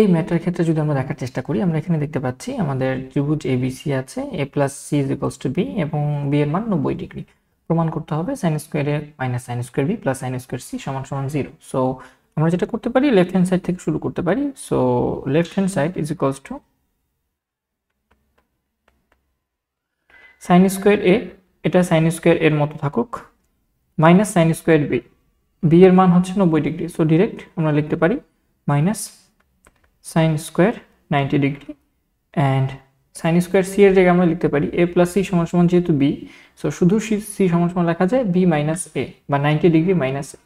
এই ম্যাটার ক্ষেত্রে যদি আমরা দেখার চেষ্টা করি আমরা এখানে দেখতে পাচ্ছি আমাদের ত্রিভুজ সি আছে A plus C is equals to B এবং বি এর মান নব্বই ডিগ্রি প্রমাণ করতে হবে সাইন স্কোয়ারে minus sine square B plus sine square C সমান সমান জিরো সো আমরা যেটা করতে পারি লেফট হ্যান্ড সাইড থেকে শুরু করতে পারি so left hand side is equals to sine square A এটা সাইন স্কোয়ার এর মতো থাকুক minus sine square B B এর মান হচ্ছে নব্বই ডিগ্রি সো ডিরেক্ট আমরা লিখতে পারি minus sine square 90 degree and sine square c এর জায়গায় আমরা লিখতে পারি এ প্লাস সি সমান সমান যেহেতু বি সো শুধু সি সি সমান সমান লেখা যায় বি মাইনাস এ বা ninety degree minus A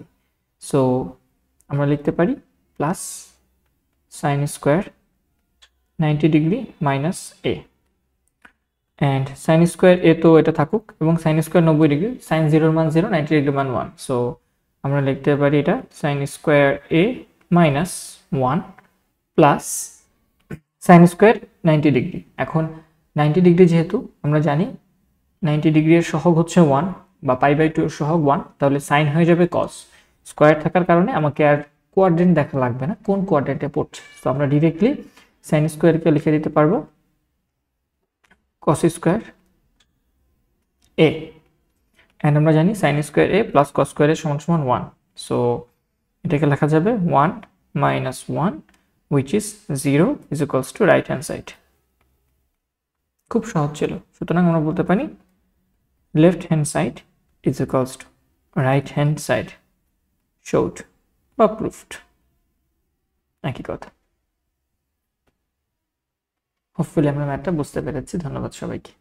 so আমরা লিখতে পারি plus sine square 90 degree minus A and sine square A তো এটা থাকুক এবং square স্কোয়ার নব্বই ডিগ্রি 0 এর মান 0 নাইনটি ডিগ্রি মান ওয়ান সো আমরা লিখতে পারি এটা sine square A minus one plus sine square ninety degree এখন নাইনটি ডিগ্রি যেহেতু আমরা জানি নাইনটি ডিগ্রির সহগ হচ্ছে ওয়ান বা পাই বাই টু সহগ ওয়ান তাহলে সাইন হয়ে যাবে কস স্কোয়ার থাকার কারণে আমাকে আর কোয়ার্ডেন্ট দেখা লাগবে না কোন কোয়ার্ডেন্টে পড়ছে তো আমরা ডিরেক্টলি সাইন স্কোয়ারকে লিখে দিতে পারবো কস স্কোয়ার এ অ্যান্ড আমরা জানি sine square A plus cos স্কোয়ারের সমান সমান ওয়ান সো এটাকে লেখা যাবে one minus one which is 0 is equals to right hand side খুব সহজ ছিল সুতরাং আমরা বলতে পারি left hand side is equals to right hand side showed বা প্রুফড একই কথা হোপফুলি আমরা ম্যাথটা বুঝতে পেরেছি ধন্যবাদ সবাইকে